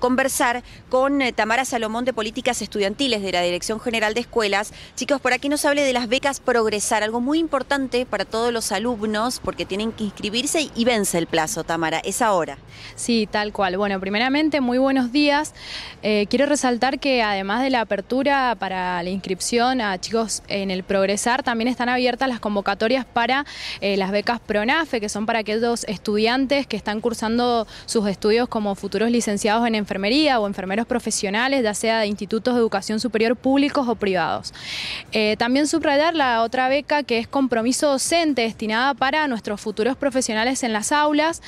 conversar con eh, Tamara Salomón de Políticas Estudiantiles de la Dirección General de Escuelas. Chicos, por aquí nos hable de las becas Progresar, algo muy importante para todos los alumnos porque tienen que inscribirse y vence el plazo, Tamara, es ahora. Sí, tal cual. Bueno, primeramente, muy buenos días. Eh, quiero resaltar que además de la apertura para la inscripción a chicos en el Progresar, también están abiertas las convocatorias para eh, las becas PRONAFE, que son para aquellos estudiantes que están cursando sus estudios como futuros licenciados en enfermería o enfermeros profesionales, ya sea de institutos de educación superior públicos o privados. Eh, también subrayar la otra beca que es compromiso docente destinada para nuestros futuros profesionales en las aulas,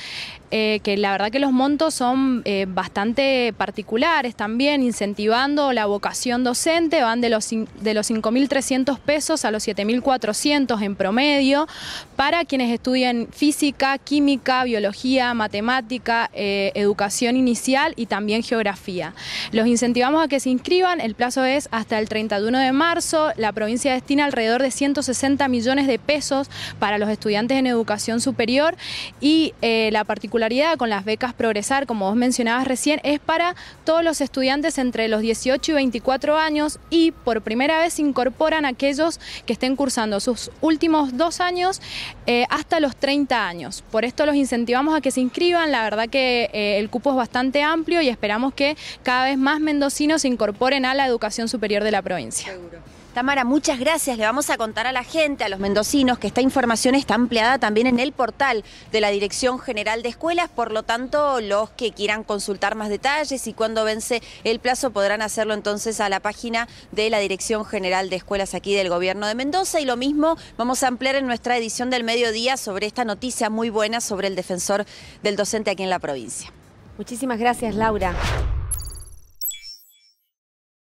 eh, que la verdad que los montos son eh, bastante particulares también, incentivando la vocación docente, van de los, de los 5.300 pesos a los 7.400 en promedio para quienes estudian física, química, biología, matemática, educación inicial y también geografía. Los incentivamos a que se inscriban, el plazo es hasta el 31 de marzo, la provincia destina alrededor de 160 millones de pesos para los estudiantes en educación superior y eh, la particularidad con las becas Progresar, como vos mencionabas recién, es para todos los estudiantes entre los 18 y 24 años y por primera vez se incorporan aquellos que estén cursando sus últimos dos años eh, hasta los 30 años. Por esto los incentivamos a que se inscriban, la verdad que eh, el cupo es bastante amplio y es esperamos que cada vez más mendocinos se incorporen a la educación superior de la provincia. Seguro. Tamara, muchas gracias. Le vamos a contar a la gente, a los mendocinos, que esta información está ampliada también en el portal de la Dirección General de Escuelas. Por lo tanto, los que quieran consultar más detalles y cuando vence el plazo podrán hacerlo entonces a la página de la Dirección General de Escuelas aquí del Gobierno de Mendoza. Y lo mismo vamos a ampliar en nuestra edición del mediodía sobre esta noticia muy buena sobre el defensor del docente aquí en la provincia. Muchísimas gracias, Laura.